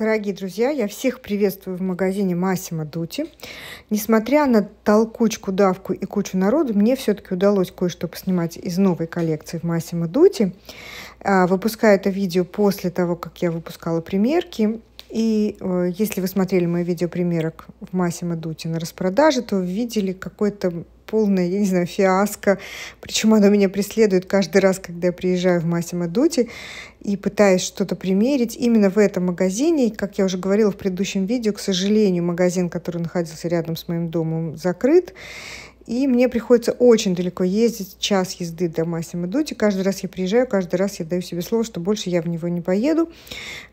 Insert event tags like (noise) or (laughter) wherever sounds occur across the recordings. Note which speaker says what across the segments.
Speaker 1: Дорогие друзья, я всех приветствую в магазине Массимо Дути. Несмотря на толкучку, давку и кучу народу, мне все-таки удалось кое-что поснимать из новой коллекции в Массимо Дути. А, выпускаю это видео после того, как я выпускала примерки. И э, если вы смотрели мои видео примерок в Массимо Дути на распродаже, то видели какой-то полная, я не знаю, фиаско. Причем оно меня преследует каждый раз, когда я приезжаю в Массимо Дути и пытаюсь что-то примерить именно в этом магазине. как я уже говорила в предыдущем видео, к сожалению, магазин, который находился рядом с моим домом, закрыт. И мне приходится очень далеко ездить, час езды до Массимо Дути. Каждый раз я приезжаю, каждый раз я даю себе слово, что больше я в него не поеду,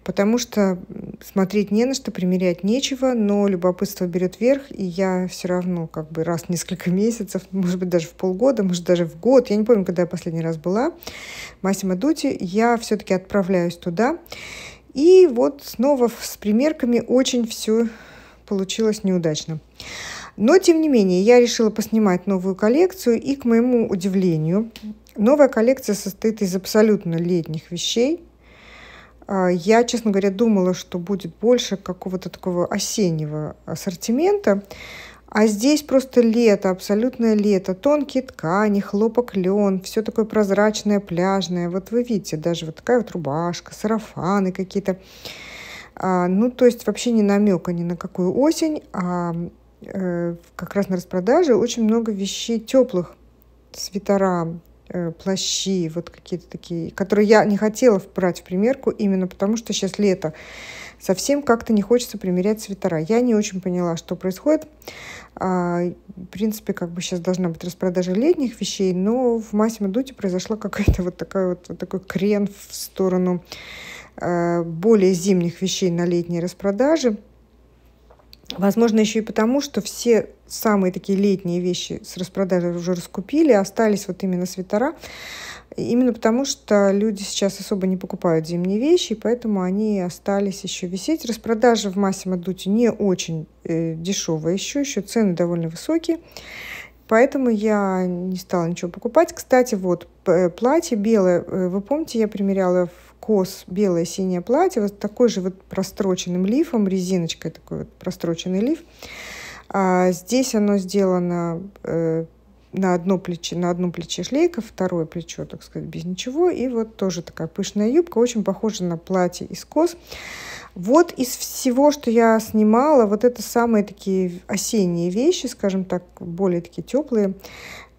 Speaker 1: потому что смотреть не на что, примерять нечего, но любопытство берет верх, и я все равно как бы раз в несколько (laughs) месяцев, может быть, даже в полгода, может, даже в год, я не помню, когда я последний раз была, Массимо Дути, я все-таки отправляюсь туда. И вот снова с примерками очень все получилось неудачно. Но, тем не менее, я решила поснимать новую коллекцию, и, к моему удивлению, новая коллекция состоит из абсолютно летних вещей. А, я, честно говоря, думала, что будет больше какого-то такого осеннего ассортимента, а здесь просто лето, абсолютное лето. Тонкие ткани, хлопок, лен, все такое прозрачное, пляжное. Вот вы видите, даже вот такая вот рубашка, сарафаны какие-то. А, ну, то есть вообще не намека ни на какую осень, а Э, как раз на распродаже очень много вещей теплых, свитера, э, плащи, вот какие-то такие, которые я не хотела брать в примерку, именно потому что сейчас лето. Совсем как-то не хочется примерять свитера. Я не очень поняла, что происходит. А, в принципе, как бы сейчас должна быть распродажа летних вещей, но в Массимо Дуте произошла какая-то вот такая вот, вот такой крен в сторону э, более зимних вещей на летние распродажи. Возможно, еще и потому, что все самые такие летние вещи с распродажи уже раскупили, остались вот именно свитера. Именно потому, что люди сейчас особо не покупают зимние вещи, и поэтому они остались еще висеть. Распродажи в Массимо Дути не очень э, дешевые еще, еще цены довольно высокие. Поэтому я не стала ничего покупать. Кстати, вот платье белое, э, вы помните, я примеряла кос белое синее платье, вот такой же вот простроченным лифом, резиночкой такой вот простроченный лиф. А здесь оно сделано э, на одно плече, на одном плече шлейка, второе плечо, так сказать, без ничего. И вот тоже такая пышная юбка, очень похожа на платье из кос. Вот из всего, что я снимала, вот это самые такие осенние вещи, скажем так, более такие теплые.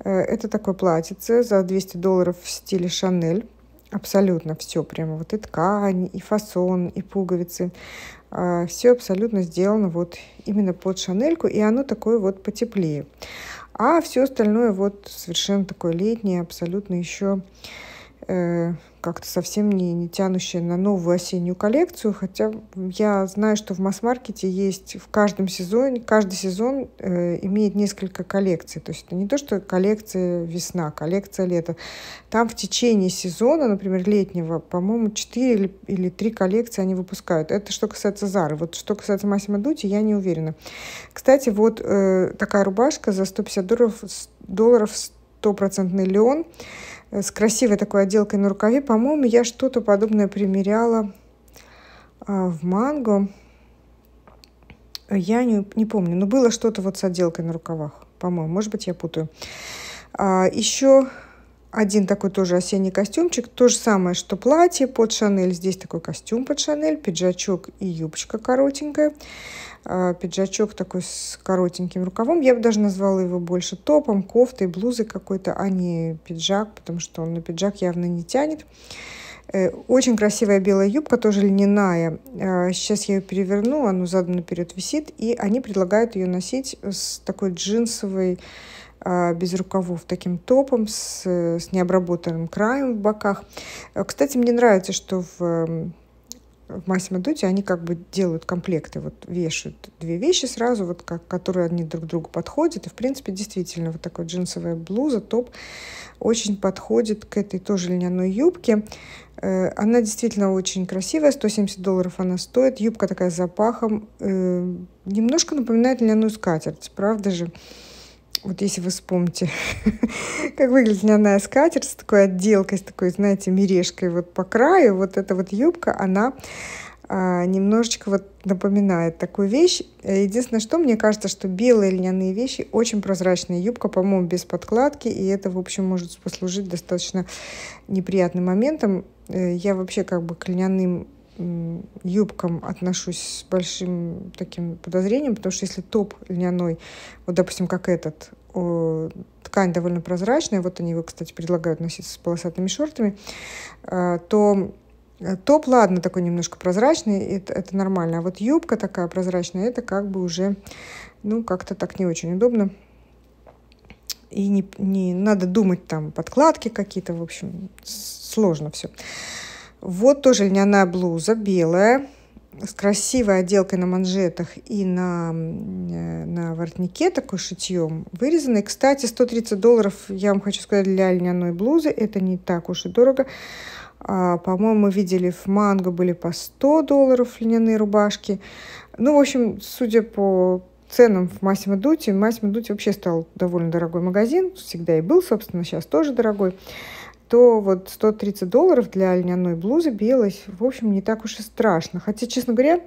Speaker 1: Э, это такое платьице за 200 долларов в стиле Шанель. Абсолютно все, прямо вот и ткань, и фасон, и пуговицы. А, все абсолютно сделано вот именно под шанельку, и оно такое вот потеплее. А все остальное вот совершенно такое летнее, абсолютно еще Э, как-то совсем не, не тянущая на новую осеннюю коллекцию, хотя я знаю, что в масс-маркете есть в каждом сезоне, каждый сезон э, имеет несколько коллекций, то есть это не то, что коллекция весна, коллекция лето, там в течение сезона, например, летнего, по-моему, 4 или, или 3 коллекции они выпускают, это что касается Зары, вот что касается Массимо Дути, я не уверена. Кстати, вот э, такая рубашка за 150 долларов, долларов стопроцентный леон э, с красивой такой отделкой на рукаве. По-моему, я что-то подобное примеряла а, в манго. Я не, не помню, но было что-то вот с отделкой на рукавах, по-моему. Может быть, я путаю. А, еще один такой тоже осенний костюмчик. То же самое, что платье под Шанель. Здесь такой костюм под Шанель, пиджачок и юбочка коротенькая. А, пиджачок такой с коротеньким рукавом. Я бы даже назвала его больше топом, кофтой, блузой какой-то, а не пиджак, потому что он на пиджак явно не тянет. Э, очень красивая белая юбка, тоже льняная. А, сейчас я ее переверну, она задом наперед висит. И они предлагают ее носить с такой джинсовой а, без рукавов таким топом с, с необработанным краем в боках. Э, кстати, мне нравится, что в в Massimo Dutti они как бы делают комплекты, вот вешают две вещи сразу, вот как, которые они друг другу подходят. И, в принципе, действительно, вот такой джинсовая блуза, топ, очень подходит к этой тоже льняной юбке. Э, она действительно очень красивая, 170 долларов она стоит. Юбка такая с запахом, э, немножко напоминает льняную скатерть, правда же? вот если вы вспомните, (laughs) как выглядит льняная скатерть с такой отделкой, с такой, знаете, мережкой вот по краю, вот эта вот юбка, она а, немножечко вот напоминает такую вещь. Э, единственное, что мне кажется, что белые льняные вещи очень прозрачная юбка, по-моему, без подкладки, и это, в общем, может послужить достаточно неприятным моментом. Э, я вообще как бы к льняным юбкам отношусь с большим таким подозрением, потому что если топ льняной, вот, допустим, как этот, ткань довольно прозрачная, вот они его, кстати, предлагают носить с полосатыми шортами, э, то э, топ, ладно, такой немножко прозрачный, это, это нормально, а вот юбка такая прозрачная, это как бы уже, ну, как-то так не очень удобно. И не, не надо думать там подкладки какие-то, в общем, сложно все. Вот тоже льняная блуза, белая, с красивой отделкой на манжетах и на, э, на воротнике, такой шитьем, вырезанный. Кстати, 130 долларов, я вам хочу сказать, для льняной блузы, это не так уж и дорого. А, По-моему, мы видели в Манго были по 100 долларов льняные рубашки. Ну, в общем, судя по ценам в Массимо Дути, Массимо Дути вообще стал довольно дорогой магазин, всегда и был, собственно, сейчас тоже дорогой то вот 130 долларов для льняной блузы белой, в общем, не так уж и страшно. Хотя, честно говоря,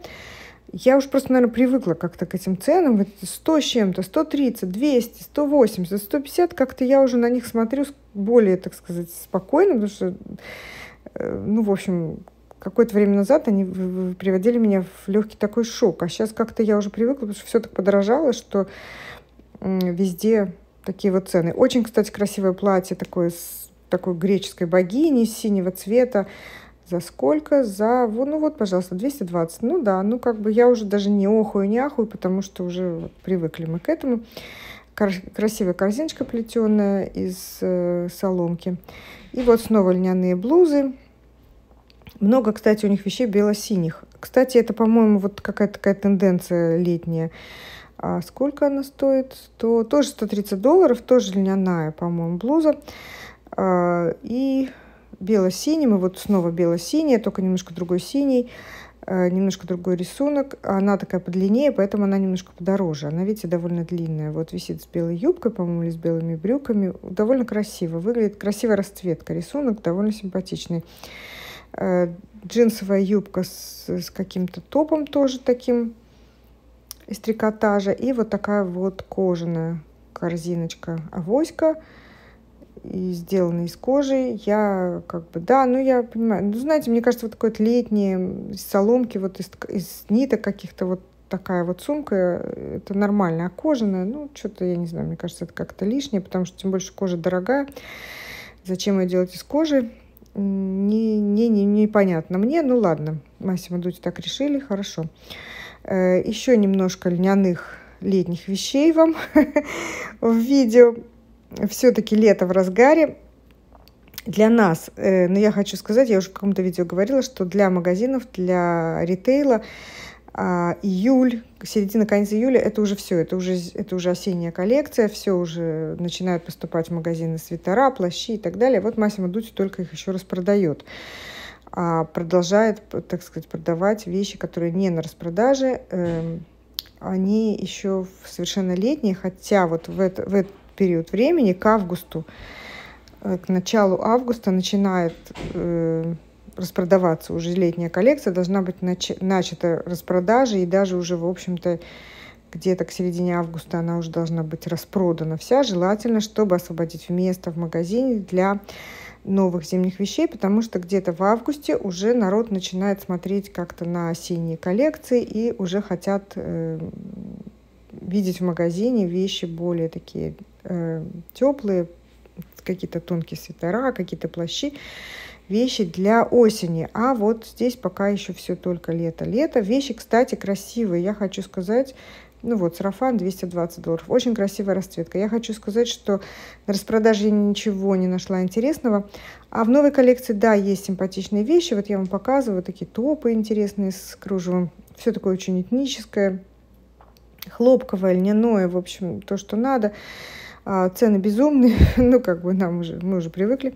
Speaker 1: я уж просто, наверное, привыкла как-то к этим ценам. Вот 100 с чем-то, 130, 200, 180, 150. Как-то я уже на них смотрю более, так сказать, спокойно, потому что, э, ну, в общем, какое-то время назад они приводили меня в легкий такой шок. А сейчас как-то я уже привыкла, потому что все так подорожало, что везде такие вот цены. Очень, кстати, красивое платье такое с такой греческой богини синего цвета. За сколько? За, ну вот, пожалуйста, 220. Ну да, ну как бы я уже даже не охую, не ахую, потому что уже привыкли мы к этому. Красивая корзиночка плетеная из э, соломки. И вот снова льняные блузы. Много, кстати, у них вещей бело-синих. Кстати, это, по-моему, вот какая-то такая тенденция летняя. А сколько она стоит? То, тоже 130 долларов, тоже льняная, по-моему, блуза. А, и бело-синим, и вот снова бело-синяя, только немножко другой синий, а, немножко другой рисунок. Она такая подлиннее, поэтому она немножко подороже. Она, видите, довольно длинная. Вот висит с белой юбкой, по-моему, или с белыми брюками. Довольно красиво. Выглядит красивая расцветка. Рисунок довольно симпатичный. А, джинсовая юбка с, с каким-то топом тоже таким из трикотажа. И вот такая вот кожаная корзиночка авоська и сделаны из кожи. Я как бы, да, ну я понимаю. Ну, знаете, мне кажется, вот такое вот летние из соломки, вот из, из ниток каких-то вот такая вот сумка, э, это нормально, а кожаная, ну, что-то, я не знаю, мне кажется, это как-то лишнее, потому что тем больше кожа дорогая, зачем ее делать из кожи, не, не, не, непонятно мне, ну, ладно, Массимо Дути так решили, хорошо. Э, Еще немножко льняных летних вещей вам (laughs) в видео все-таки лето в разгаре. Для нас, э, но ну, я хочу сказать, я уже в каком-то видео говорила, что для магазинов, для ритейла э, июль, середина, конец июля, это уже все, это уже, это уже осенняя коллекция, все уже начинают поступать в магазины свитера, плащи и так далее. Вот Массимо Дути только их еще раз продает а продолжает, так сказать, продавать вещи, которые не на распродаже. Эм, они еще совершенно летние, хотя вот в, это, в, это, период времени, к августу, э, к началу августа начинает э, распродаваться уже летняя коллекция, должна быть нач- начата распродажа, и даже уже, в общем-то, где-то к середине августа она уже должна быть распродана вся, желательно, чтобы освободить место в магазине для новых зимних вещей, потому что где-то в августе уже народ начинает смотреть как-то на осенние коллекции и уже хотят э, видеть в магазине вещи более такие Э, теплые, какие-то тонкие свитера, какие-то плащи, вещи для осени. А вот здесь пока еще все только лето-лето. Вещи, кстати, красивые. Я хочу сказать, ну вот, сарафан 220 долларов. Очень красивая расцветка. Я хочу сказать, что на распродаже я ничего не нашла интересного. А в новой коллекции, да, есть симпатичные вещи. Вот я вам показываю такие топы интересные с кружевом. Все такое очень этническое, хлопковое, льняное, в общем, то, что надо. А, цены безумные, (laughs) ну, как бы нам уже, мы уже привыкли.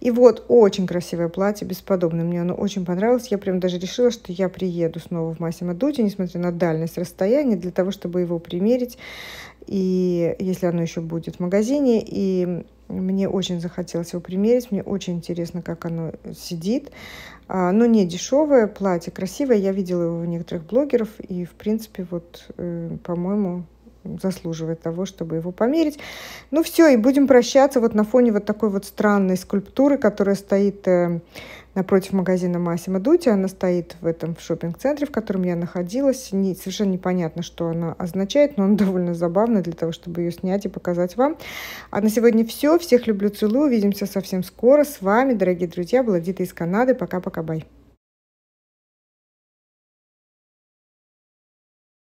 Speaker 1: И вот, очень красивое платье, бесподобное. Мне оно очень понравилось. Я прям даже решила, что я приеду снова в Массимо Дути, несмотря на дальность расстояния, для того, чтобы его примерить. И если оно еще будет в магазине, и мне очень захотелось его примерить, мне очень интересно, как оно сидит. А, но не дешевое платье, красивое. Я видела его у некоторых блогеров, и, в принципе, вот, э, по-моему, заслуживает того, чтобы его померить. Ну все, и будем прощаться вот на фоне вот такой вот странной скульптуры, которая стоит э, напротив магазина Массимо Дути. Она стоит в этом в шопинг-центре, в котором я находилась. Не, совершенно непонятно, что она означает, но она довольно забавна для того, чтобы ее снять и показать вам. А на сегодня все. Всех люблю, целую. Увидимся совсем скоро. С вами, дорогие друзья, была Дита из Канады. Пока-пока, бай.